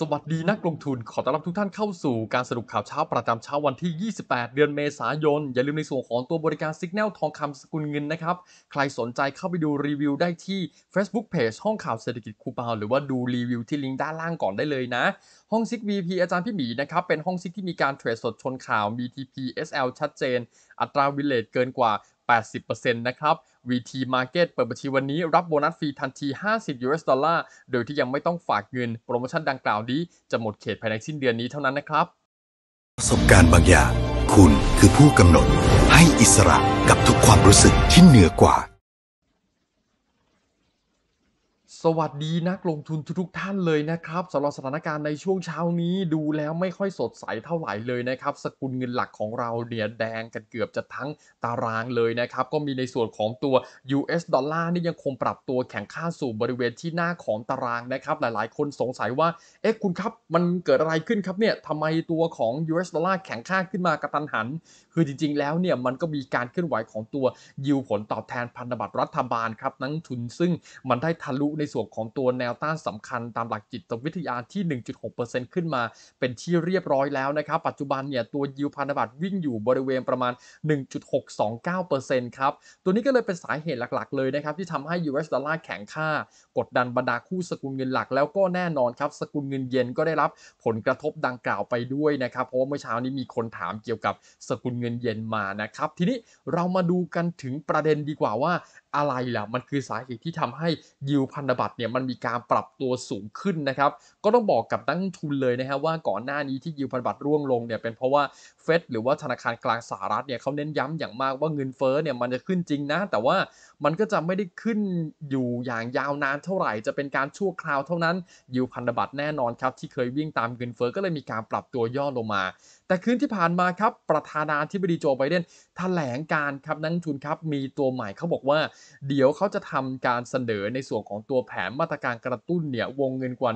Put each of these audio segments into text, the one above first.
สวัสดีนักลงทุน ขอต้อนรับทุกท่านเข้าสู่การสรุปข่าวเช้าประจำเช้าวันที่ 28 เดือนเมษายน อย่าลืมในส่วนของตัวบริการ Signal ทองคำสกุลเงินนะครับ ใครสนใจเข้าไปดูรีวิวได้ที่ Facebook Page ห้องข่าวเศรษฐกิจคูเปาหรือว่าดูรีวิวที่ลิงก์ด้านล่างก่อนได้เลยนะ ห้องซิก VP อาจารย์พี่หมีนะครับเป็นห้องซิกที่มีการเทรดสดชนข่าว BTP SL ชัดเจน อัตราวิเลตเกินกว่า80%นะครับ VT Market เปิดบัญชีวันนี้ รับโบนัสฟรีทันที 50 US ดอลลาร์ โดยที่ยังไม่ต้องฝากเงินโปรโมชั่นดังกล่าวนี้ จะหมดเขตภายในสิ้นเดือนนี้เท่านั้นนะครับ ประสบการณ์บางอย่างคุณคือผู้กำหนดให้อิสระกับทุกความรู้สึกที่เหนือกว่าสวัสดีนักลงทุนทุกท่านเลยนะครับสำหรับสถานการณ์ในช่วงเช้านี้ดูแล้วไม่ค่อยสดใสเท่าไหร่เลยนะครับสกุลเงินหลักของเราเนี่ยแดงกันเกือบจะทั้งตารางเลยนะครับ ก็มีในส่วนของตัว US ดอลลาร์นี่ยังคงปรับตัวแข็งค่าสู่บริเวณที่หน้าของตารางนะครับ หลายๆ คนสงสัยว่า เอ๊ะ คุณครับ มันเกิดอะไรขึ้นครับเนี่ยทำไมตัวของ US ดอลลาร์แข็งค่าขึ้นมากระตันหัน คือจริงๆแล้วเนี่ยมันก็มีการเคลื่อนไหวของตัวยิวผลตอบแทนพันธบัตรรัฐบาลครับนักทุนซึ่งมันได้ทะลุในส่วนของตัวแนวต้านสำคัญตามหลักจิตวิทยาที่ 1.6%ขึ้นมา เป็นที่เรียบร้อยแล้วนะครับ ปัจจุบันเนี่ยตัวยูพันธบัตรวิ่งอยู่บริเวณประมาณ 1.629%ครับ ตัวนี้ก็เลยเป็นสาเหตุหลักๆ เลยนะครับ ที่ทำให้ US ดอลลาร์แข็งค่า กดดันบรรดาคู่สกุลเงินหลักแล้วก็แน่นอนครับ สกุลเงินเยนก็ได้รับ ผลกระทบดังกล่าวไปด้วยนะครับเพราะว่าเมื่อเช้านี้มีคนถามเกี่ยวกับสกุลเงินเยนมานะครับทีนี้เรามาดูกันถึงประเด็นดีกว่าว่าอะไรล่ะมันคือสาเหตุที่ทำให้ยูพันธบััตรเนี่ยมันมีการปรับตัวสูงขึ้นนะครับ ก็ต้องบอกกับนักทุนเลยนะฮะว่าก่อนหน้านี้ที่ยิวพันธบัตรร่วงลงเนี่ยเป็นเพราะว่าเฟดหรือว่าธนาคารกลางสหรัฐเนี่ยเขาเน้นย้ำอย่างมากว่าเงินเฟ้อเนี่ยมันจะขึ้นจริงนะแต่ว่ามันก็จะไม่ได้ขึ้นอยู่อย่างยาวนานเท่าไหร่จะเป็นการชั่วคราวเท่านั้นยิวพันธบัตรแน่นอนครับที่เคยวิ่งตามเงินเฟ้อก็เลยมีการปรับตัวย่อลงมา แต่คืนที่ผ่านมาครับประธานาธิบดีโจไบเดนแถลงการครับนักทุนครับมีตัวใหม่เขาบอกว่าเดี๋ยวเขาจะทำการเสนอในส่วนของตัวแผนมาตรการกระตุ้นเนี่ยวงเงินกว่า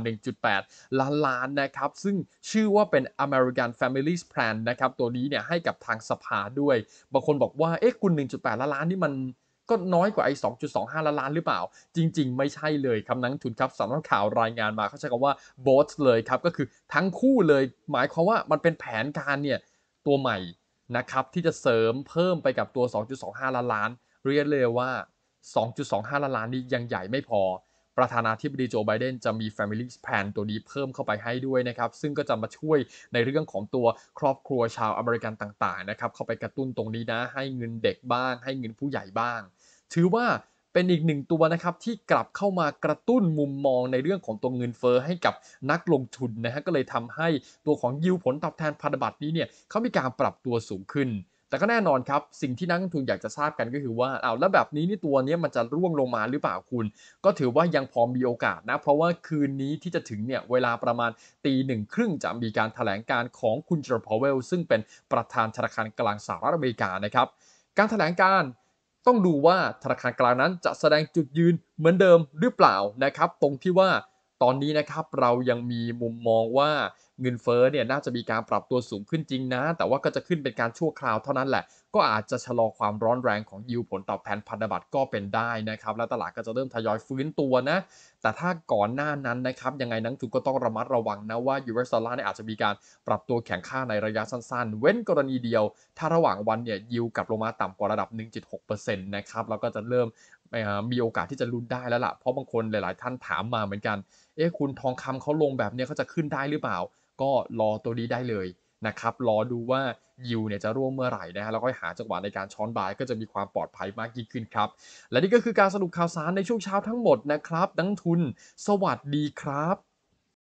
1.8 ล้านล้านนะครับ ซึ่งชื่อว่าเป็น American Families Plan นะครับ ตัวนี้เนี่ยให้กับทางสภาด้วย บางคนบอกว่าเอ๊ะคุณ 1.8 ล้านล้านนี่มันก็น้อยกว่าไอ้2.25 ล้านล้านหรือเปล่า จริง ๆ ไม่ใช่เลยคนั้นัทุนครับสำนักข่าวรายงานมาเขาใช้คำว่า both เลยครับ ก็คือทั้งคู่เลยหมายความว่ามันเป็นแผนการเนี่ยตัวใหม่นะครับที่จะเสริมเพิ่มไปกับตัว 2.25ล้านล้าน เรียกเลยว่า 2.25ล้านล้านนี้ยังใหญ่ไม่พอประธานาธิบดีโจไบเดนจะมี Family Plan ตัวนี้เพิ่มเข้าไปให้ด้วยนะครับซึ่งก็จะมาช่วยในเรื่องของตัวครอบครัวชาวอเมริกันต่างๆนะครับเข้าไปกระตุ้นตรงนี้นะให้เงินเด็กบ้าง ให้เงินผู้ใหญ่บ้าง ถือว่าเป็นอีกหนึ่งตัวนะครับที่กลับเข้ามากระตุ้นมุมมองในเรื่องของตัวเงินเฟอ้อให้กับนักลงทุนนะฮะก็เลยทำให้ตัวของยิวผลตอบแทนพันธบัตรนี้เนี่ยเขามีการปรับตัวสูงขึ้นแต่ก็แน่นอนครับ สิ่งที่นักลงทุนอยากจะทราบกันก็คือว่าเอาแล้วแบบนี้นี่ตัวนี้มันจะร่วงลงมาหรือเปล่าคุณ ก็ถือว่ายังพร้อมีโอกาสนะเพราะว่าคืนนี้ที่จะถึงเนี่ยเวลาประมาณตีหนึ่งครึ่งจะมีการถแถลงการของคุณเจอร์พาวเวลซึ่งเป็นประธานธนาคารกลางสหรัฐอเมริกานะครับ การถแถลงการต้องดูว่าธนาคารกลางนั้น จะแสดงจุดยืนเหมือนเดิมหรือเปล่านะครับ ตรงที่ว่าตอนนี้นะครับเรายังมีมุมมองว่าเงินเฟ้อเนี่ยน่าจะมีการปรับตัวสูงขึ้นจริงนะ แต่ว่าก็จะขึ้นเป็นการชั่วคราวเท่านั้นแหละ ก็อาจจะชะลอความร้อนแรงของยิวผลตอบแทนพันธบัตรก็เป็นได้นะครับ และตลาดก็จะเริ่มทยอยฟื้นตัวนะแต่ถ้าก่อนหน้านั้นนะครับ ยังไงนักทุนก็ต้องระมัดระวังนะว่ายูเอสดอลลาร์เนี่ยอาจจะมีการปรับตัวแข็งค่าในระยะสั้นๆ เว้นกรณีเดียว ถ้าระหว่างวันเนี่ยยิวกลับลงมาต่ำกว่าระดับ 1.6%นะครับ แล้วก็จะเริ่มมีโอกาสที่จะลุ้นได้แล้วละ่ะ เพราะบางคนหลายๆท่านถามมาเหมือนกัน เอ๊ะคุณทองคำเขาลงแบบเนี้ยเขาจะขึ้นได้หรือเปล่า ก็รอตัวนี้ได้เลยนะครับรอดูว่ายิวเนี่ยจะร่วมเมื่อไหร่นะฮะแล้วก็หาจังหวะในการช้อนบายก็จะมีความปลอดภัยมากยิ่งขึ้นครับ และนี่ก็คือการสรุปข่าวสารในช่วงเช้าทั้งหมดนะครับนักทุนสวัสดีครับ